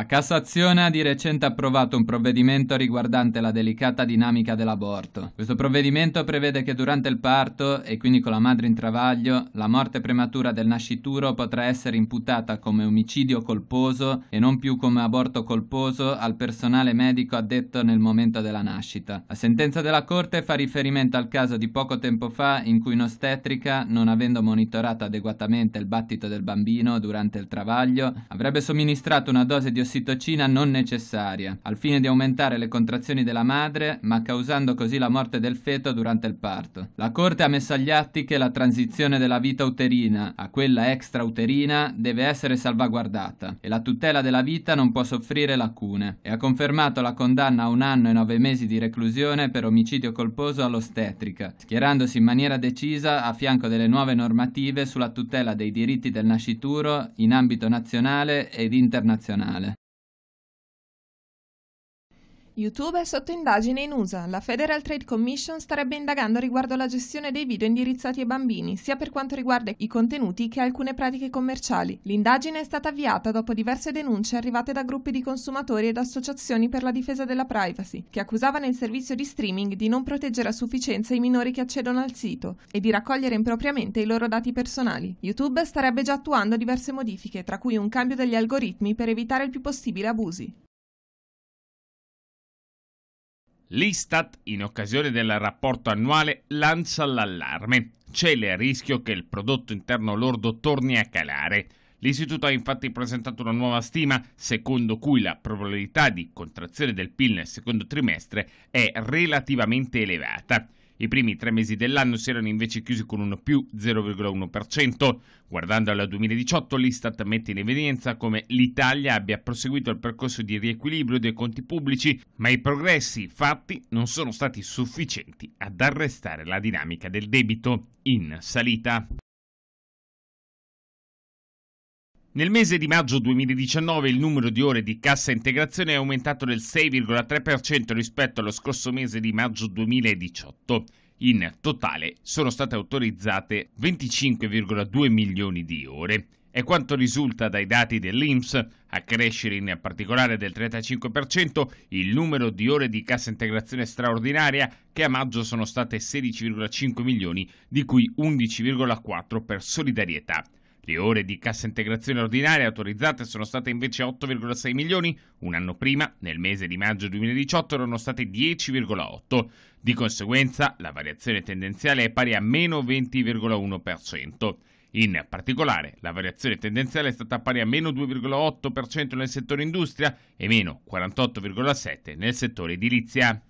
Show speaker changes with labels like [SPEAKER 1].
[SPEAKER 1] A Cassazione ha di recente approvato un provvedimento riguardante la delicata dinamica dell'aborto. Questo provvedimento prevede che durante il parto, e quindi con la madre in travaglio, la morte prematura del nascituro potrà essere imputata come omicidio colposo e non più come aborto colposo al personale medico addetto nel momento della nascita. La sentenza della Corte fa riferimento al caso di poco tempo fa in cui un'ostetrica, non avendo monitorato adeguatamente il battito del bambino durante il travaglio, avrebbe somministrato una dose di ossigeno ossitocina non necessaria, al fine di aumentare le contrazioni della madre, ma causando così la morte del feto durante il parto. La Corte ha messo agli atti che la transizione della vita uterina a quella extrauterina deve essere salvaguardata e la tutela della vita non può soffrire lacune e ha confermato la condanna a un anno e nove mesi di reclusione per omicidio colposo all'ostetrica, schierandosi in maniera decisa a fianco delle nuove normative sulla tutela dei diritti del nascituro in ambito nazionale ed internazionale.
[SPEAKER 2] YouTube è sotto indagine in USA. La Federal Trade Commission starebbe indagando riguardo la gestione dei video indirizzati ai bambini, sia per quanto riguarda i contenuti che alcune pratiche commerciali. L'indagine è stata avviata dopo diverse denunce arrivate da gruppi di consumatori ed associazioni per la difesa della privacy, che accusavano il servizio di streaming di non proteggere a sufficienza i minori che accedono al sito e di raccogliere impropriamente i loro dati personali. YouTube starebbe già attuando diverse modifiche, tra cui un cambio degli algoritmi per evitare il più possibile abusi.
[SPEAKER 3] L'Istat, in occasione del rapporto annuale, lancia l'allarme. C'è il rischio che il prodotto interno lordo torni a calare. L'istituto ha infatti presentato una nuova stima secondo cui la probabilità di contrazione del PIL nel secondo trimestre è relativamente elevata. I primi tre mesi dell'anno si erano invece chiusi con un più 0,1%. Guardando al 2018, l'Istat mette in evidenza come l'Italia abbia proseguito il percorso di riequilibrio dei conti pubblici, ma i progressi fatti non sono stati sufficienti ad arrestare la dinamica del debito in salita. Nel mese di maggio 2019 il numero di ore di cassa integrazione è aumentato del 6,3% rispetto allo scorso mese di maggio 2018. In totale sono state autorizzate 25,2 milioni di ore. È quanto risulta dai dati dell'INPS, a crescere in particolare del 35% il numero di ore di cassa integrazione straordinaria che a maggio sono state 16,5 milioni, di cui 11,4 per solidarietà. Le ore di cassa integrazione ordinaria autorizzate sono state invece 8,6 milioni, un anno prima, nel mese di maggio 2018, erano state 10,8. Di conseguenza la variazione tendenziale è pari a meno 20,1%. In particolare, la variazione tendenziale è stata pari a meno 2,8% nel settore industria e meno 48,7% nel settore edilizia.